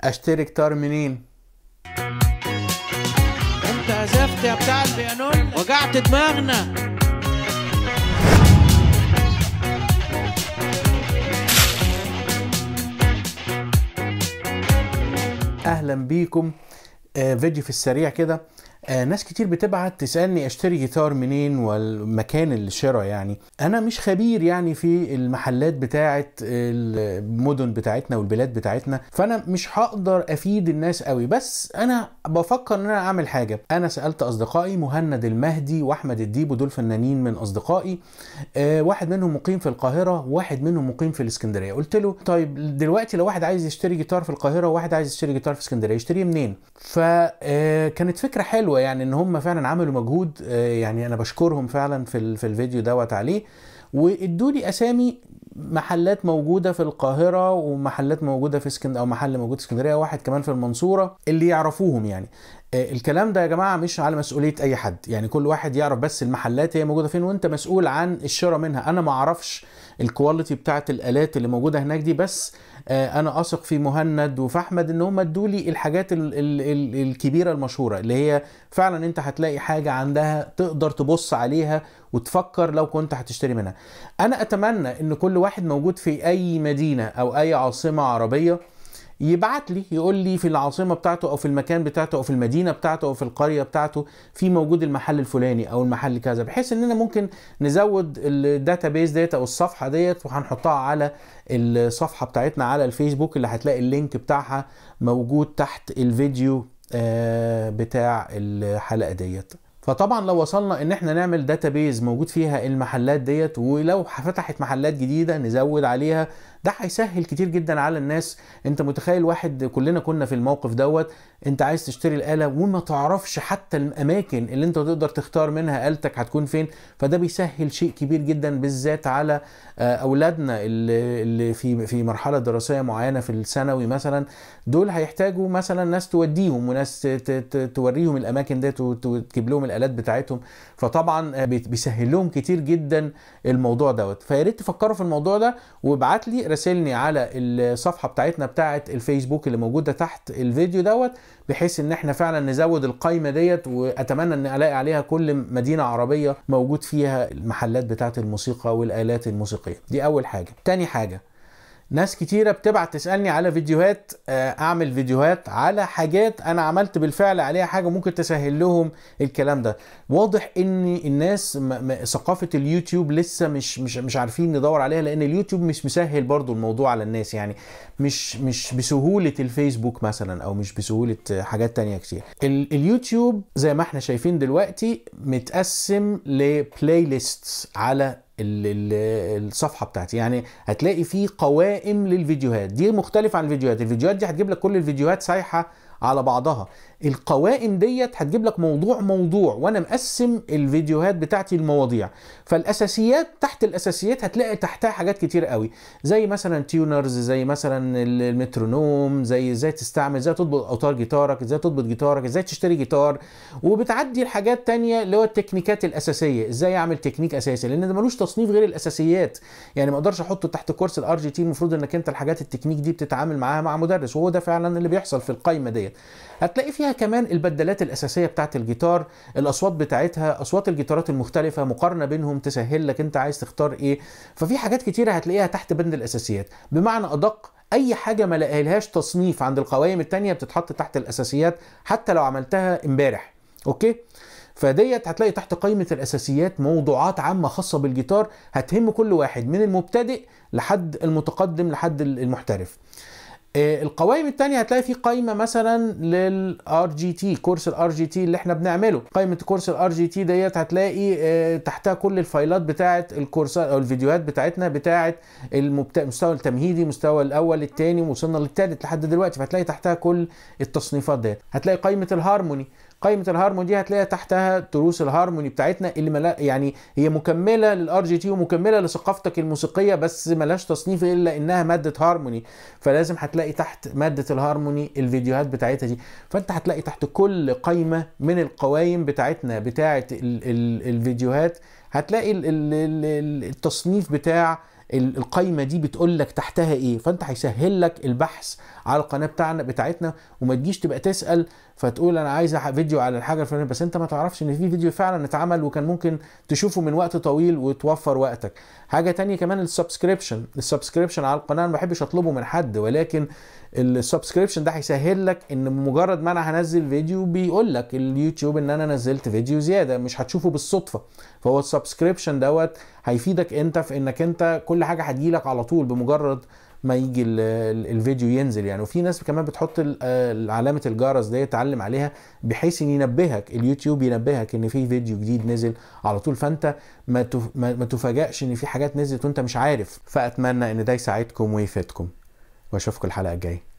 اشتري كتار منين انت عزفت يا بتاع البيانون وجعت دماغنا اهلا بيكم آه، فيديو في السريع كده آه ناس كتير بتبعت تسالني اشتري جيتار منين والمكان الشراء يعني انا مش خبير يعني في المحلات بتاعه المدن بتاعتنا والبلاد بتاعتنا فانا مش هقدر افيد الناس قوي بس انا بفكر ان انا اعمل حاجه انا سالت اصدقائي مهند المهدي واحمد الديب ودول فنانين من اصدقائي آه واحد منهم مقيم في القاهره واحد منهم مقيم في الاسكندريه قلت له طيب دلوقتي لو واحد عايز يشتري جيتار في القاهره وواحد عايز يشتري جيتار في اسكندريه يشتريه منين فكانت آه، فكره حلوه ايوه يعني ان هم فعلا عملوا مجهود آه، يعني انا بشكرهم فعلا في في الفيديو دوت عليه وادوني اسامي محلات موجودة في القاهرة ومحلات موجودة في اسكندرية أو محل موجود في اسكندرية واحد كمان في المنصورة اللي يعرفوهم يعني آه، الكلام ده يا جماعة مش على مسؤولية أي حد يعني كل واحد يعرف بس المحلات هي موجودة فين وأنت مسؤول عن الشراء منها أنا ما أعرفش الكواليتي بتاعة الآلات اللي موجودة هناك دي بس آه، أنا أثق في مهند وفي أحمد إن هم ادوا لي الحاجات الـ الـ الـ الكبيرة المشهورة اللي هي فعلا أنت هتلاقي حاجة عندها تقدر تبص عليها وتفكر لو كنت هتشتري منها انا اتمنى ان كل واحد موجود في اي مدينه او اي عاصمه عربيه يبعت لي يقول لي في العاصمه بتاعته او في المكان بتاعته او في المدينه بتاعته او في القريه بتاعته في موجود المحل الفلاني او المحل كذا بحيث اننا ممكن نزود الداتا بيز ديت او الصفحه ديت وهنحطها على الصفحه بتاعتنا على الفيسبوك اللي هتلاقي اللينك بتاعها موجود تحت الفيديو آه، بتاع الحلقه ديت فطبعا لو وصلنا ان احنا نعمل داتابيز موجود فيها المحلات ديت ولو فتحت محلات جديده نزود عليها ده هيسهل كتير جدا على الناس انت متخيل واحد كلنا كنا في الموقف دوت انت عايز تشتري الاله وما تعرفش حتى الاماكن اللي انت تقدر تختار منها التك هتكون فين فده بيسهل شيء كبير جدا بالذات على آه، اولادنا اللي في في مرحله دراسيه معينه في الثانوي مثلا دول هيحتاجوا مثلا ناس توديهم وناس توريهم الاماكن ديت وتجيب لهم الالات بتاعتهم فطبعا آه، بيسهل لهم كتير جدا الموضوع دوت فيا ريت تفكروا في الموضوع ده وابعت لي راسلني على الصفحه بتاعتنا بتاعه الفيسبوك اللي موجوده تحت الفيديو دوت بحيث ان احنا فعلا نزود القايمه ديت واتمنى ان الاقي عليها كل مدينه عربيه موجود فيها المحلات بتاعه الموسيقى والالات الموسيقيه دي اول حاجه تاني حاجه ناس كتيرة بتبعت تسألني على فيديوهات آه، أعمل فيديوهات على حاجات أنا عملت بالفعل عليها حاجة ممكن تسهل لهم الكلام ده واضح إن الناس ثقافة اليوتيوب لسه مش مش مش عارفين ندور عليها لأن اليوتيوب مش مسهل برضو الموضوع على الناس يعني مش مش بسهولة الفيسبوك مثلا أو مش بسهولة حاجات تانية كتير اليوتيوب زي ما احنا شايفين دلوقتي متقسم لبلاي ليستس على الصفحه بتاعتي يعني هتلاقي في قوائم للفيديوهات دي مختلفه عن الفيديوهات الفيديوهات دي هتجيب لك كل الفيديوهات سايحه على بعضها القوائم ديت هتجيب لك موضوع موضوع وانا مقسم الفيديوهات بتاعتي المواضيع فالاساسيات تحت الاساسيات هتلاقي تحتها حاجات كتير قوي زي مثلا تيونرز زي مثلا المترونوم زي ازاي تستعمل ازاي تضبط اوتار جيتارك ازاي تضبط جيتارك ازاي تشتري جيتار وبتعدي الحاجات تانية اللي هو التكنيكات الاساسيه ازاي اعمل تكنيك اساسي لان ده ملوش تصنيف غير الاساسيات يعني ما اقدرش احطه تحت كورس الار جي تي المفروض انك انت الحاجات التكنيك دي بتتعامل معاها مع مدرس وهو ده فعلا اللي بيحصل في القايمه ديت هتلاقي فيها فيها كمان البدلات الاساسيه بتاعه الجيتار الاصوات بتاعتها اصوات الجيتارات المختلفه مقارنه بينهم تسهل لك انت عايز تختار ايه ففي حاجات كتيره هتلاقيها تحت بند الاساسيات بمعنى ادق اي حاجه ما لقيلهاش تصنيف عند القوائم التانية بتتحط تحت الاساسيات حتى لو عملتها امبارح اوكي فديت هتلاقي تحت قائمة الأساسيات موضوعات عامة خاصة بالجيتار هتهم كل واحد من المبتدئ لحد المتقدم لحد المحترف آه، القوائم الثانيه هتلاقي في قائمه مثلا للار جي تي كورس الار جي تي اللي احنا بنعمله قائمه كورس الار جي تي ديت هتلاقي آه، تحتها كل الفايلات بتاعه الكورسات او الفيديوهات بتاعتنا بتاعه المستوى التمهيدي مستوى الاول الثاني وصلنا للثالث لحد دلوقتي فهتلاقي تحتها كل التصنيفات ديت هتلاقي قائمه الهارموني قائمه الهارمون دي هتلاقي تحتها تروس الهارموني بتاعتنا اللي ملا يعني هي مكمله للار جي تي ومكمله لثقافتك الموسيقيه بس ملاش تصنيف الا انها ماده هارموني فلازم هتلاقي تحت ماده الهارموني الفيديوهات بتاعتها دي فانت هتلاقي تحت كل قائمه من القوائم بتاعتنا بتاعه الفيديوهات هتلاقي التصنيف بتاع القايمه دي بتقول لك تحتها ايه فانت هيسهل لك البحث على القناه بتاعنا بتاعتنا وما تجيش تبقى تسال فتقول انا عايز فيديو على الحاجه الفلانيه بس انت ما تعرفش ان في فيديو فعلا اتعمل وكان ممكن تشوفه من وقت طويل وتوفر وقتك حاجه تانية كمان السبسكريبشن السبسكريبشن على القناه ما بحبش اطلبه من حد ولكن السبسكريبشن ده هيسهل لك ان مجرد ما انا هنزل فيديو بيقول لك اليوتيوب ان انا نزلت فيديو زياده مش هتشوفه بالصدفه فهو السبسكريبشن دوت هيفيدك انت في انك انت كل حاجه هتجيلك على طول بمجرد ما يجي الفيديو ينزل يعني وفي ناس كمان بتحط علامه الجرس دي تعلم عليها بحيث ان ينبهك اليوتيوب ينبهك ان في فيديو جديد نزل على طول فانت ما ما تفاجئش ان في حاجات نزلت وانت مش عارف فاتمنى ان ده يساعدكم ويفيدكم واشوفكم الحلقه الجايه